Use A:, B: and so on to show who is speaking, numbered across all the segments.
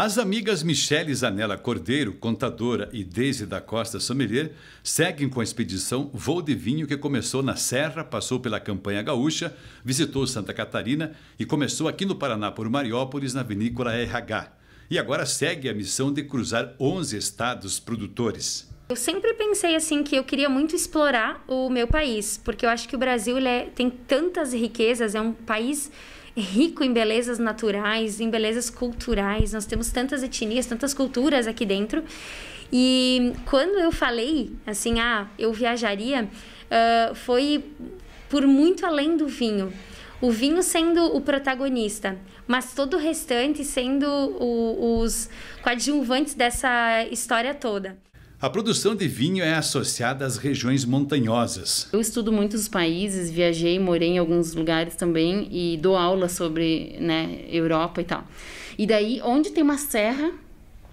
A: As amigas Michele Zanella Cordeiro, contadora, e Deise da Costa Sommelier seguem com a expedição Voo de Vinho que começou na Serra, passou pela campanha gaúcha, visitou Santa Catarina e começou aqui no Paraná por Mariópolis na vinícola RH. E agora segue a missão de cruzar 11 estados produtores.
B: Eu sempre pensei assim que eu queria muito explorar o meu país, porque eu acho que o Brasil é, tem tantas riquezas, é um país rico em belezas naturais, em belezas culturais. Nós temos tantas etnias, tantas culturas aqui dentro. E quando eu falei, assim, ah, eu viajaria, uh, foi por muito além do vinho. O vinho sendo o protagonista, mas todo o restante sendo o, os coadjuvantes dessa história toda.
A: A produção de vinho é associada às regiões montanhosas.
C: Eu estudo muitos países, viajei, morei em alguns lugares também e dou aula sobre né, Europa e tal. E daí, onde tem uma serra,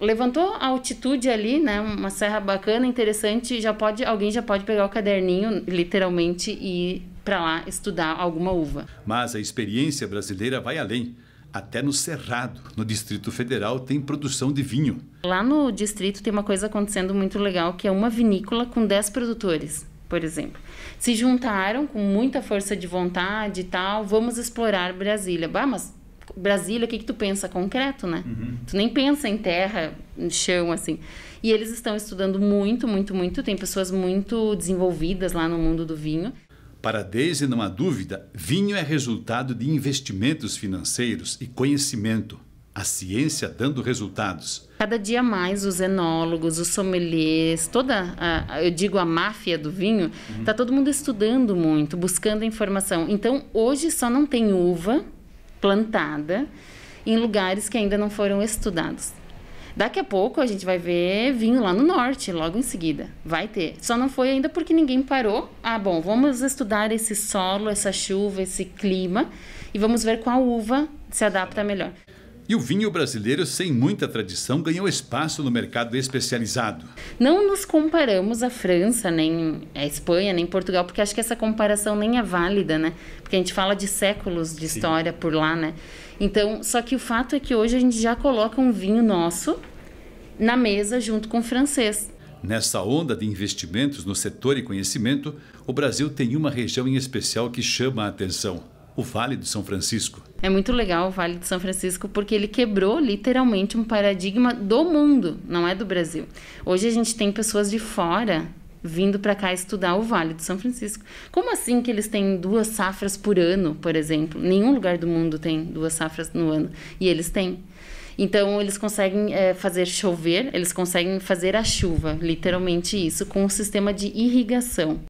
C: levantou a altitude ali, né? Uma serra bacana, interessante, já pode, alguém já pode pegar o caderninho, literalmente, e ir para lá estudar alguma uva.
A: Mas a experiência brasileira vai além. Até no Cerrado, no Distrito Federal, tem produção de vinho.
C: Lá no distrito tem uma coisa acontecendo muito legal, que é uma vinícola com 10 produtores, por exemplo. Se juntaram com muita força de vontade e tal, vamos explorar Brasília. Bah, mas Brasília, o que, que tu pensa concreto, né? Uhum. Tu nem pensa em terra, em chão, assim. E eles estão estudando muito, muito, muito. Tem pessoas muito desenvolvidas lá no mundo do vinho.
A: Para Deise não há dúvida, vinho é resultado de investimentos financeiros e conhecimento. A ciência dando resultados.
C: Cada dia mais os enólogos, os sommeliers, toda a, eu digo a máfia do vinho, está uhum. Tá todo mundo estudando muito, buscando informação. Então hoje só não tem uva plantada em lugares que ainda não foram estudados. Daqui a pouco a gente vai ver vinho lá no norte, logo em seguida. Vai ter. Só não foi ainda porque ninguém parou. Ah, bom, vamos estudar esse solo, essa chuva, esse clima e vamos ver qual uva se adapta melhor.
A: E o vinho brasileiro, sem muita tradição, ganhou espaço no mercado especializado.
C: Não nos comparamos à França, nem à Espanha, nem Portugal, porque acho que essa comparação nem é válida, né? Porque a gente fala de séculos de Sim. história por lá, né? Então, só que o fato é que hoje a gente já coloca um vinho nosso na mesa junto com o francês.
A: Nessa onda de investimentos no setor e conhecimento, o Brasil tem uma região em especial que chama a atenção o Vale do São Francisco.
C: É muito legal o Vale do São Francisco porque ele quebrou literalmente um paradigma do mundo, não é do Brasil. Hoje a gente tem pessoas de fora vindo para cá estudar o Vale do São Francisco. Como assim que eles têm duas safras por ano, por exemplo? Nenhum lugar do mundo tem duas safras no ano e eles têm. Então, eles conseguem é, fazer chover, eles conseguem fazer a chuva, literalmente isso, com um sistema de irrigação.